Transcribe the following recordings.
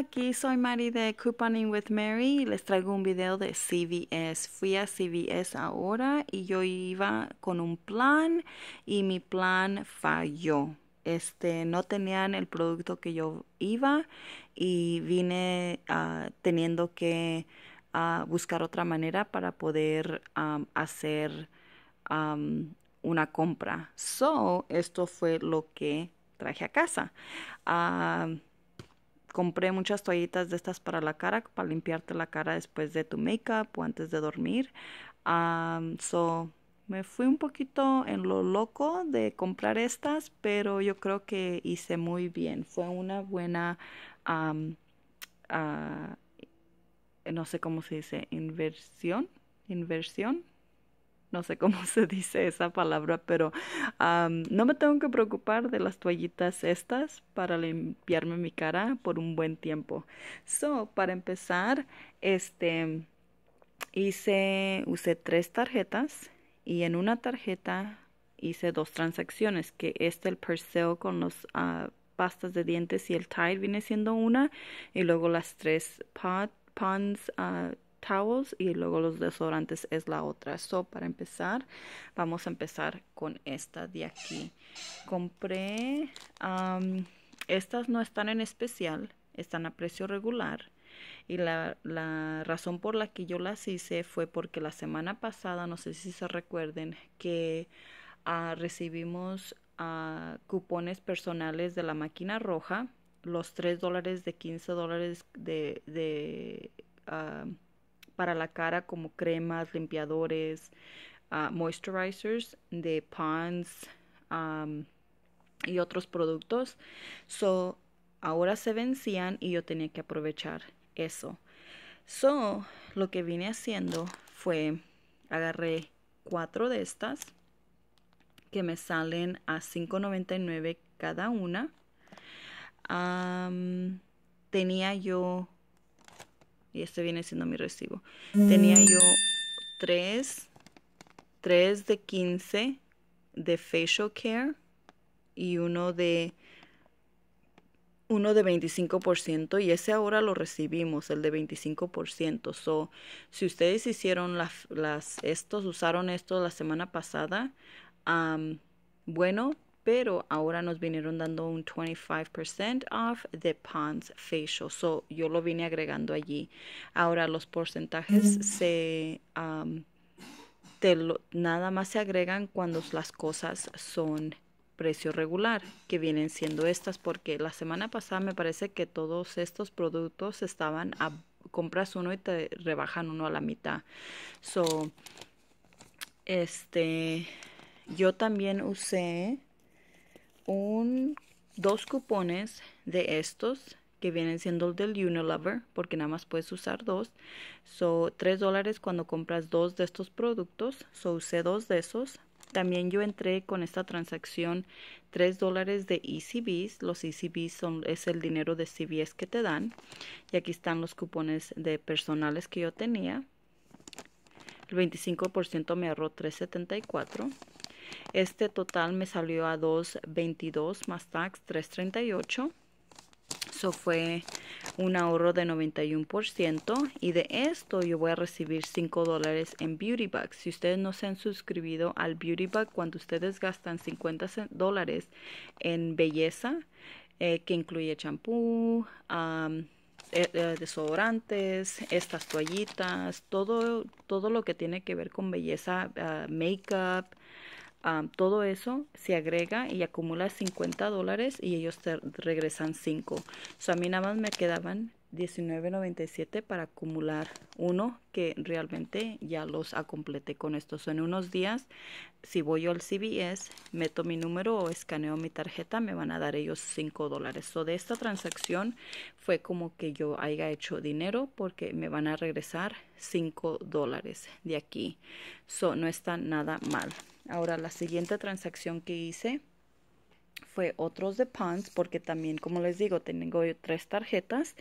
aquí soy Mari de Couponing with Mary les traigo un video de CVS. Fui a CVS ahora y yo iba con un plan y mi plan falló. Este, no tenían el producto que yo iba y vine ah, teniendo que ah, buscar otra manera para poder hacer una compra. So, esto fue lo que traje a casa. Ah, compré muchas toallitas de estas para la cara, para limpiarte la cara después de tu make-up o antes de dormir. so, me fui un poquito en lo loco de comprar estas, pero yo creo que hice muy bien. Fue una buena, ah, no sé cómo se dice, inversión, inversión, no sé cómo se dice esa palabra, pero no me tengo que preocupar de las toallitas estas para limpiarme mi cara por un buen tiempo. So, para empezar, este hice, usé tres tarjetas y en una tarjeta hice dos transacciones, que este el Perseo con los ah, pastas de dientes y el Tide viene siendo una, y luego las tres Ponds, Pons ah, towels y luego los desodorantes es la otra. So, para empezar, vamos a empezar con esta de aquí. Compré, estas no están en especial, están a precio regular. Y la, razón por la que yo las hice fue porque la semana pasada, no sé si se recuerden, que ah, recibimos ah, cupones personales de la máquina roja, los 3 dólares de 15 dólares de, ah, para la cara como cremas, limpiadores, ah, moisturizers de Pond's y otros productos. So, ahora se vencían y yo tenía que aprovechar eso. So, lo que vine haciendo fue agarré cuatro de estas que me salen a $5.99 cada una. tenía yo y este viene siendo mi recibo. Tenía yo 3, 3 de 15 de facial care y uno de uno de 25% y ese ahora lo recibimos, el de 25%. So, si ustedes hicieron las, estos, usaron esto la semana pasada, bueno, pero ahora nos vinieron dando un 25% off the pants Facial. So yo lo vine agregando allí. Ahora los porcentajes mm. se nada más se agregan cuando las cosas son precio regular, que vienen siendo estas, porque la semana pasada me parece que todos estos productos estaban a compras uno y te rebajan uno a la mitad. So, este, yo también usé un, dos cupones de estos que vienen siendo el del Unilever porque nada más puedes usar dos. son tres dólares cuando compras dos de estos productos. So, usé dos de esos. También yo entré con esta transacción tres dólares de ECBs. Los ECBs son, es el dinero de CBS que te dan. Y aquí están los cupones de personales que yo tenía. El 25% me ahorró 374. Este total me salió a 2.22 más tax 3.38. Eso fue un ahorro de 91% y de esto yo voy a recibir 5 dólares en Beauty Bucks. Si ustedes no se han suscribido al Beauty Bag cuando ustedes gastan 50 dólares en belleza, eh, que incluye champú, eh, eh, desodorantes, estas toallitas, todo, todo lo que tiene que ver con belleza, ah, make-up, todo eso se agrega y acumula 50 dólares y ellos te regresan 5. So, a mí nada más me quedaban 19.97 para acumular uno que realmente ya los completé con estos. en unos días, si voy yo al CBS, meto mi número o escaneo mi tarjeta, me van a dar ellos 5 dólares. So, de esta transacción fue como que yo haya hecho dinero porque me van a regresar 5 dólares de aquí. So, no está nada mal. Ahora la siguiente transacción que hice fue otros de pants porque también como les digo tengo tres tarjetas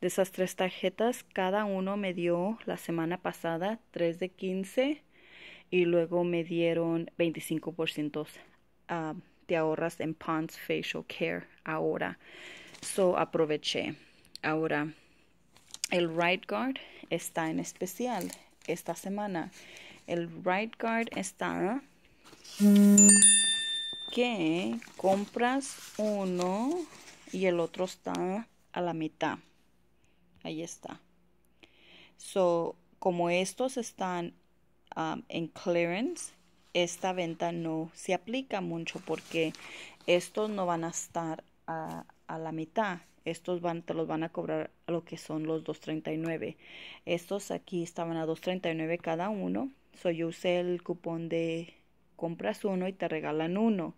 de esas tres tarjetas cada uno me dio la semana pasada tres de 15 y luego me dieron 25% de ah, ahorras en pants Facial Care ahora so aproveché ahora el right guard está en especial esta semana el right guard está que compras uno y el otro está a la mitad. Ahí está. So, como estos están um, en clearance, esta venta no se aplica mucho porque estos no van a estar a, la mitad. Estos van, te los van a cobrar lo que son los 2.39. Estos aquí estaban a 2.39 cada uno. Soy yo usé el cupón de compras uno y te regalan uno.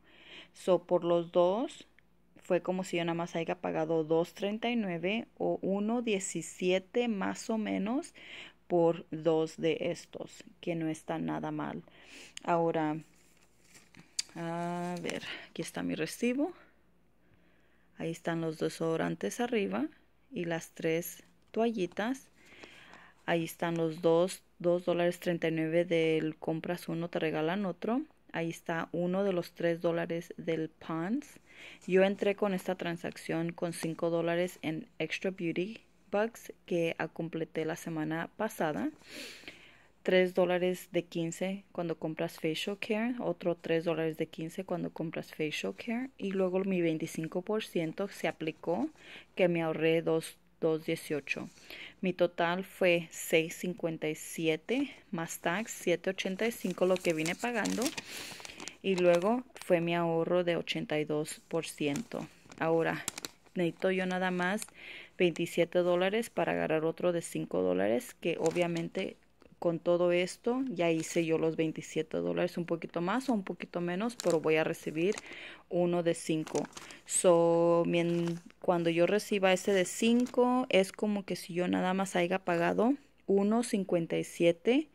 So, por los dos, fue como si yo nada más haya pagado 2.39 o 1.17 más o menos por dos de estos, que no está nada mal. Ahora, a ver, aquí está mi recibo. Ahí están los dos desodorantes arriba y las tres toallitas. Ahí están los dos, $2.39 del compras uno, te regalan otro. Ahí está uno de los tres dólares del Pons. Yo entré con esta transacción con cinco dólares en Extra Beauty Bucks que ah, completé la semana pasada. Tres dólares de 15 cuando compras facial care, otro tres dólares de 15 cuando compras facial care y luego mi 25% se aplicó que me ahorré dos. Mi total fue 6.57 más tax 7.85 lo que vine pagando y luego fue mi ahorro de 82%. Ahora necesito yo nada más 27 dólares para agarrar otro de 5 dólares que obviamente con todo esto ya hice yo los 27 dólares un poquito más o un poquito menos pero voy a recibir uno de 5 so cuando yo reciba ese de 5 es como que si yo nada más haya pagado 1.57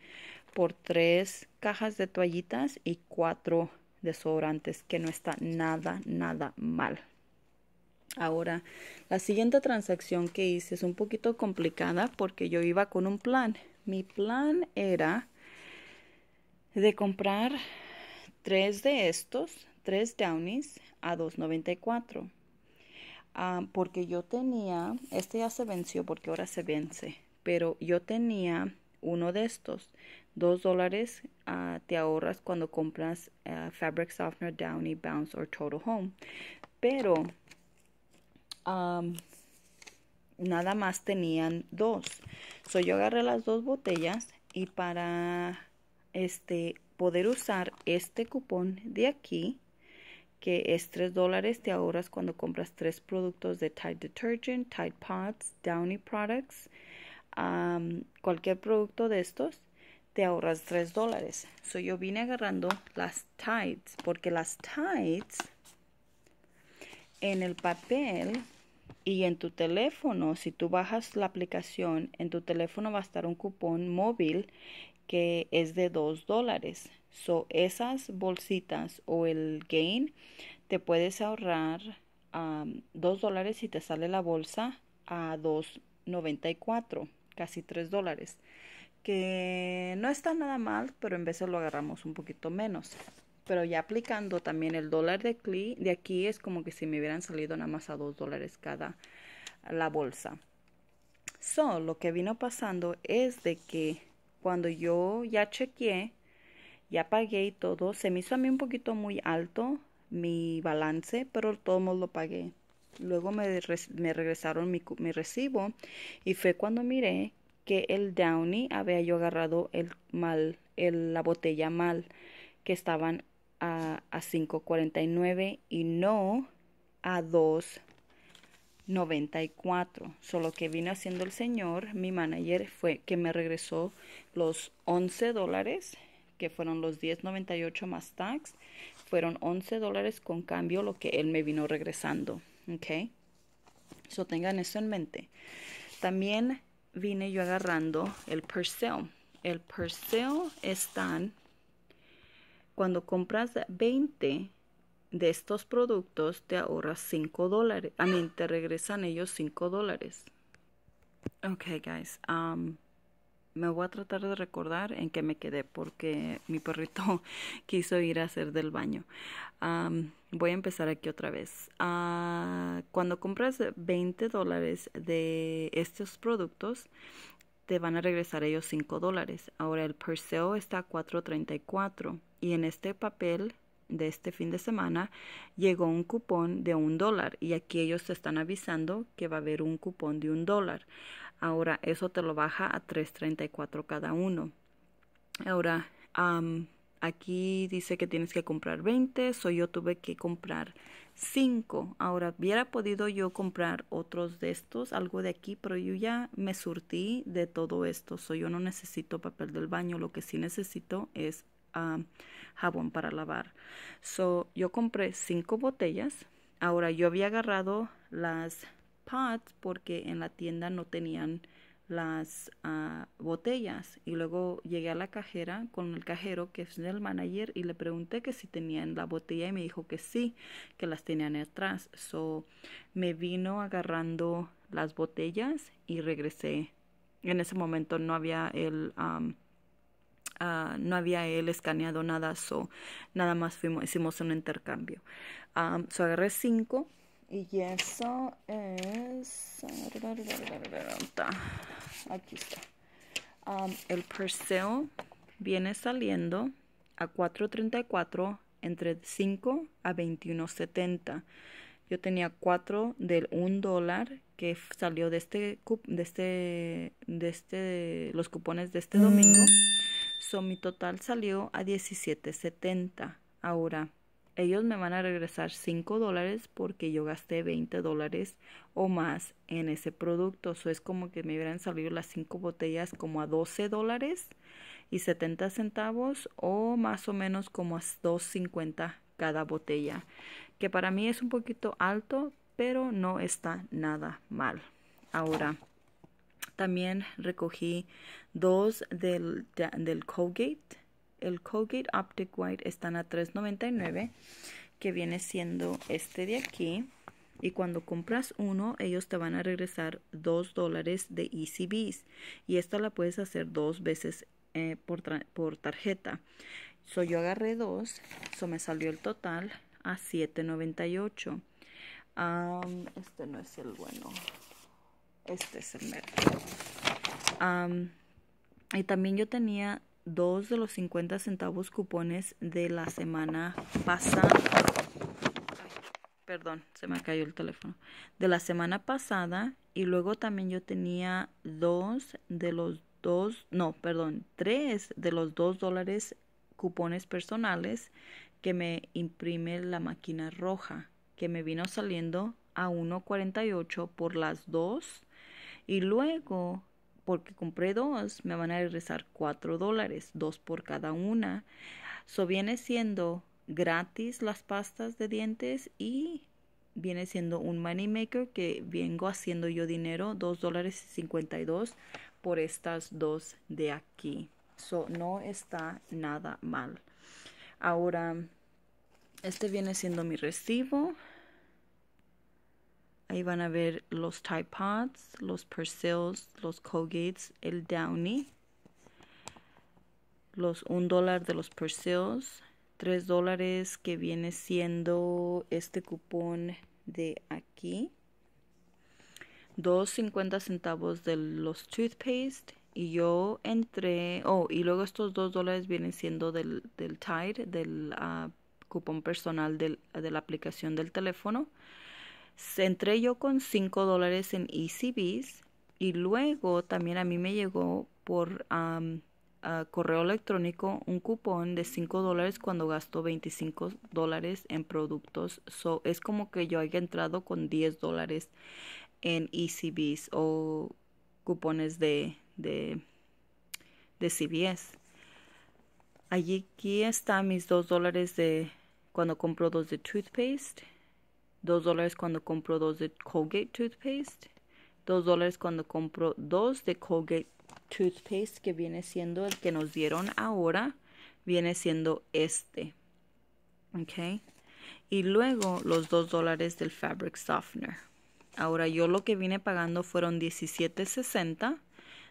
por tres cajas de toallitas y cuatro desodorantes que no está nada nada mal Ahora, la siguiente transacción que hice es un poquito complicada porque yo iba con un plan, mi plan era de comprar tres de estos, tres Downies a 2.94. Ah, porque yo tenía, este ya se venció porque ahora se vence, pero yo tenía uno de estos. Dos dólares ah, te ahorras cuando compras ah, Fabric Softener, Downy, Bounce o Total Home. Pero nada más tenían dos. soy yo agarré las dos botellas y para este poder usar este cupón de aquí, que es 3 dólares, te ahorras cuando compras tres productos de Tide Detergent, Tide Pods, Downy Products, cualquier producto de estos, te ahorras tres dólares. So, yo vine agarrando las Tides, porque las Tides en el papel y en tu teléfono, si tú bajas la aplicación, en tu teléfono va a estar un cupón móvil que es de 2 dólares. So, esas bolsitas o el gain te puedes ahorrar a 2 dólares y te sale la bolsa a 2.94, casi 3 dólares. Que no está nada mal, pero en veces lo agarramos un poquito menos pero ya aplicando también el dólar de CLI, de aquí es como que si me hubieran salido nada más a dos dólares cada la bolsa. So, lo que vino pasando es de que cuando yo ya chequeé, ya pagué y todo, se me hizo a mí un poquito muy alto mi balance, pero todo lo pagué. Luego me, regresaron mi, mi recibo y fue cuando miré que el Downy había yo agarrado el mal, la botella mal que estaban a, a 5.49 y no a 2.94. Solo que vino haciendo el señor, mi manager, fue que me regresó los 11 dólares, que fueron los 10.98 más tax. Fueron 11 dólares con cambio lo que él me vino regresando. ¿Ok? So tengan eso en mente. También vine yo agarrando el Purcell. El Purcell están cuando compras 20 de estos productos, te ahorras 5 dólares. A mí te regresan ellos 5 dólares. Ok, guys. Um, me voy a tratar de recordar en qué me quedé porque mi perrito quiso ir a hacer del baño. Um, voy a empezar aquí otra vez. Ah, cuando compras 20 dólares de estos productos, te van a regresar ellos 5 dólares. Ahora el Perseo está a 4.34 y en este papel de este fin de semana llegó un cupón de un dólar y aquí ellos te están avisando que va a haber un cupón de un dólar. Ahora eso te lo baja a 3.34 cada uno. Ahora aquí dice que tienes que comprar 20, Soy yo tuve que comprar 5. Ahora, hubiera podido yo comprar otros de estos, algo de aquí, pero yo ya me surtí de todo esto, so yo no necesito papel del baño, lo que sí necesito es ah, jabón para lavar. So yo compré 5 botellas. Ahora, yo había agarrado las pots porque en la tienda no tenían las ah, botellas y luego llegué a la cajera con el cajero que es el manager y le pregunté que si tenían la botella y me dijo que sí, que las tenían atrás. So me vino agarrando las botellas y regresé. En ese momento no había el ah, no había él escaneado nada, so nada más fuimos, hicimos un intercambio. so agarré cinco y eso es... Aquí está. Um, el Percel viene saliendo a 4.34 entre 5 a 21.70. Yo tenía 4 del 1 dólar que salió de este, de este, de este, los cupones de este domingo. Mm. So, mi total salió a 17.70. Ahora, ellos me van a regresar 5 dólares porque yo gasté 20 dólares o más en ese producto. Eso es como que me hubieran salido las 5 botellas como a 12 dólares y 70 centavos o más o menos como a 2.50 cada botella. Que para mí es un poquito alto, pero no está nada mal. Ahora, también recogí dos del, del Colgate el Colgate Optic White están a $3.99, que viene siendo este de aquí. Y cuando compras uno, ellos te van a regresar 2 dólares de ECBs. Y esto la puedes hacer dos veces eh, por, tarjeta. yo agarré dos, Eso me salió el total a $7.98. este no es el bueno. Este es el mero. y también yo tenía dos de los 50 centavos cupones de la semana pasada. Perdón, se me cayó el teléfono. De la semana pasada y luego también yo tenía dos de los dos, no, perdón, tres de los dos dólares cupones personales que me imprime la máquina roja, que me vino saliendo a 1.48 por las dos. Y luego porque compré dos, me van a regresar cuatro dólares, dos por cada una. So viene siendo gratis las pastas de dientes y viene siendo un money maker que vengo haciendo yo dinero, dos dólares y 52 por estas dos de aquí. So no está nada mal. Ahora, este viene siendo mi recibo. Ahí van a ver los Tide Pods, los Purcells, los Colgates, el Downy. Los un dólar de los Purcells. 3 dólares que viene siendo este cupón de aquí. 2.50 centavos de los toothpaste. Y yo entré, oh, y luego estos 2 dólares vienen siendo del, del Tide, del ah, cupón personal de la aplicación del teléfono. Entré yo con 5 dólares en ECBs y luego también a mí me llegó por correo electrónico un cupón de 5 dólares cuando gasto 25 dólares en productos. So, es como que yo haya entrado con 10 dólares en ECBs o cupones de, de, de CBS. Allí aquí están mis 2 dólares de cuando compro dos de toothpaste 2 dólares cuando compro dos de Colgate Toothpaste, 2 dólares cuando compro dos de Colgate Toothpaste, que viene siendo el que nos dieron ahora, viene siendo este. ¿Ok? Y luego los 2 dólares del Fabric Softener. Ahora yo lo que vine pagando fueron $17.60.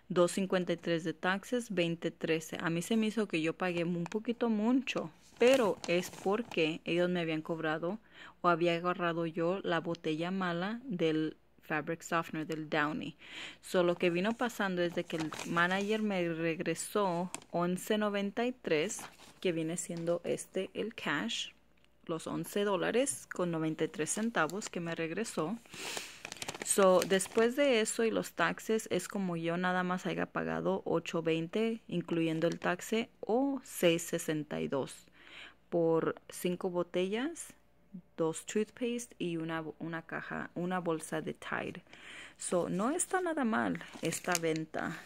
2.53 de taxes, 20.13. A mí se me hizo que yo pagué un poquito mucho pero es porque ellos me habían cobrado o había agarrado yo la botella mala del fabric softener del Downy. Lo que vino pasando desde que el manager me regresó 11.93, que viene siendo este el cash, los 11 dólares con 93 centavos que me regresó. So, después de eso y los taxes, es como yo nada más haya pagado 8.20, incluyendo el taxe, o 6.62 por cinco botellas, dos toothpaste y una, una caja, una bolsa de Tide. So, no está nada mal esta venta.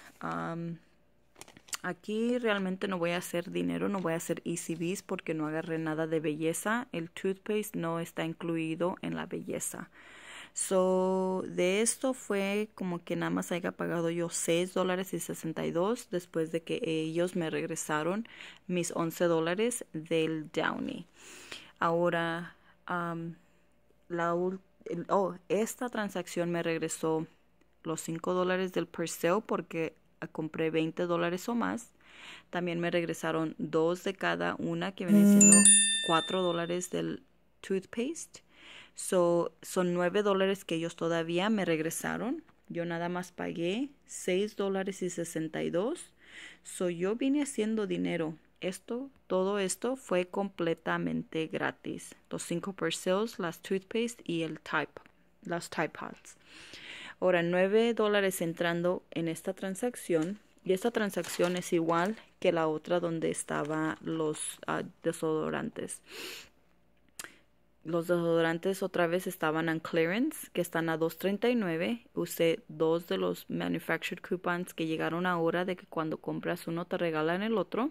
aquí realmente no voy a hacer dinero, no voy a hacer ECBs porque no agarré nada de belleza. El toothpaste no está incluido en la belleza. So, de esto fue como que nada más haya pagado yo 6 dólares y 62 después de que ellos me regresaron mis 11 dólares del Downey. Ahora, oh, esta transacción me regresó los 5 dólares del Perseo porque ah, compré 20 dólares o más. También me regresaron dos de cada una que viene siendo 4 mm. dólares del toothpaste So, son 9 dólares que ellos todavía me regresaron. Yo nada más pagué seis dólares y dos. So, yo vine haciendo dinero. Esto, todo esto fue completamente gratis. Los 5 parcels, las toothpaste y el type, las type pads Ahora, 9 dólares entrando en esta transacción. Y esta transacción es igual que la otra donde estaban los ah, desodorantes los desodorantes otra vez estaban en clearance, que están a 2.39. Usé dos de los manufactured coupons que llegaron ahora de que cuando compras uno te regalan el otro.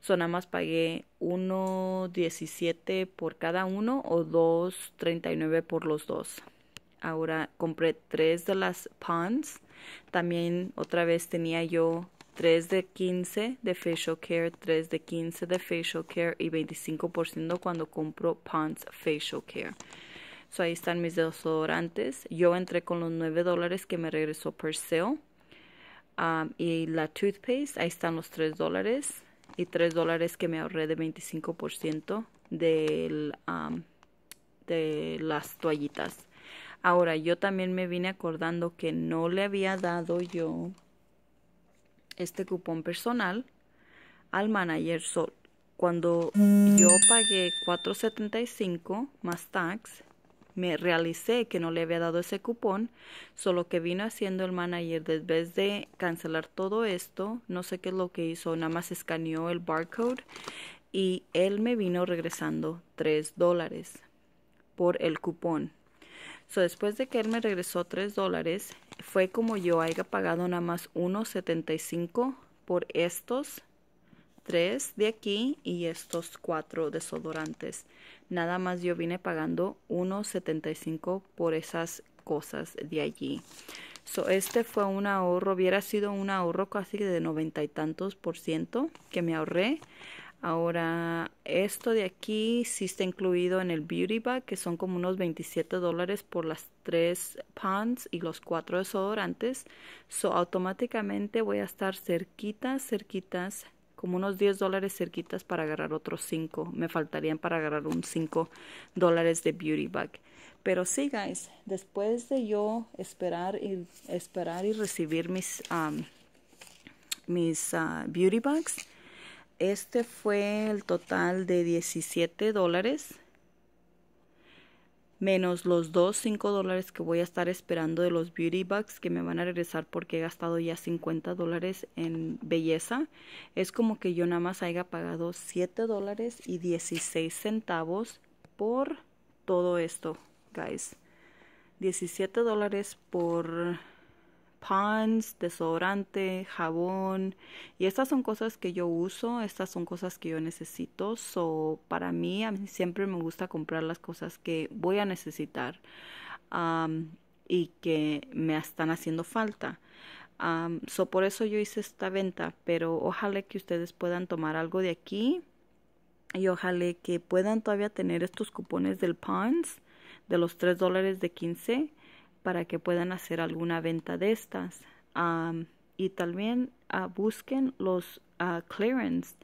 Son nada más pagué 1.17 por cada uno o 2.39 por los dos. Ahora compré tres de las pons. También otra vez tenía yo 3 de 15 de facial care, 3 de 15 de facial care y 25% cuando compro Ponds Facial Care. So ahí están mis desodorantes. Yo entré con los 9 dólares que me regresó per Um, y la toothpaste, ahí están los 3 dólares. Y 3 dólares que me ahorré de 25% um, de las toallitas. Ahora, yo también me vine acordando que no le había dado yo este cupón personal al manager Sol. Cuando yo pagué 4.75 más tax, me realicé que no le había dado ese cupón, solo que vino haciendo el manager después de cancelar todo esto, no sé qué es lo que hizo, nada más escaneó el barcode y él me vino regresando 3 dólares por el cupón. So, después de que él me regresó 3 dólares, fue como yo haya pagado nada más 1.75 por estos tres de aquí y estos cuatro desodorantes. Nada más yo vine pagando 1.75 por esas cosas de allí. So, este fue un ahorro, hubiera sido un ahorro casi de noventa y tantos por ciento que me ahorré. Ahora, esto de aquí sí está incluido en el beauty bag, que son como unos 27 dólares por las tres pants y los cuatro desodorantes. So, automáticamente voy a estar cerquitas, cerquitas, como unos 10 dólares cerquitas para agarrar otros 5. Me faltarían para agarrar un 5 dólares de beauty bag. Pero sí, guys, después de yo esperar y, esperar y recibir mis, um, mis uh, beauty bags, este fue el total de 17 dólares menos los dos 5 dólares que voy a estar esperando de los beauty bucks que me van a regresar porque he gastado ya 50 dólares en belleza es como que yo nada más haya pagado 7 dólares y 16 centavos por todo esto guys 17 dólares por Pons, desodorante, jabón. Y estas son cosas que yo uso, estas son cosas que yo necesito. So, para mí, a mí siempre me gusta comprar las cosas que voy a necesitar y que me están haciendo falta. so, por eso yo hice esta venta, pero ojalá que ustedes puedan tomar algo de aquí y ojalá que puedan todavía tener estos cupones del Pons de los 3 dólares de 15 para que puedan hacer alguna venta de estas. y también ah, busquen los ah, clearance,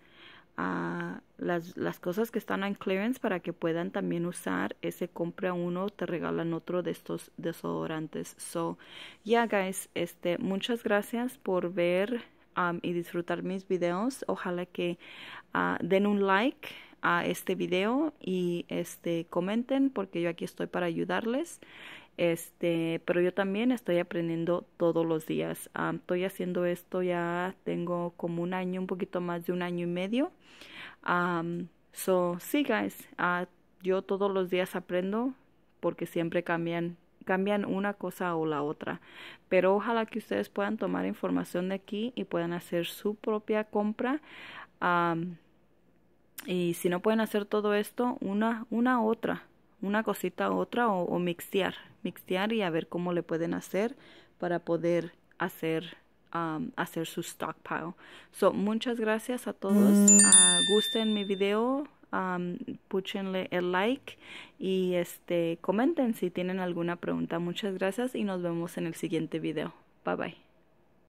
ah, las, cosas que están en clearance para que puedan también usar ese compra uno, te regalan otro de estos desodorantes. So, ya guys, este, muchas gracias por ver y disfrutar mis videos. Ojalá que den un like a este video y este comenten porque yo aquí estoy para ayudarles este, pero yo también estoy aprendiendo todos los días. estoy haciendo esto ya, tengo como un año, un poquito más de un año y medio. así so, sí, guys, ah, yo todos los días aprendo porque siempre cambian cambian una cosa o la otra. Pero ojalá que ustedes puedan tomar información de aquí y puedan hacer su propia compra. y si no pueden hacer todo esto, una, una otra, una cosita otra o, o mixear mixtear y a ver cómo le pueden hacer para poder hacer um, hacer su stockpile. So, muchas gracias a todos. Ah, gusten mi video, um, el like y este comenten si tienen alguna pregunta. Muchas gracias y nos vemos en el siguiente video. Bye bye.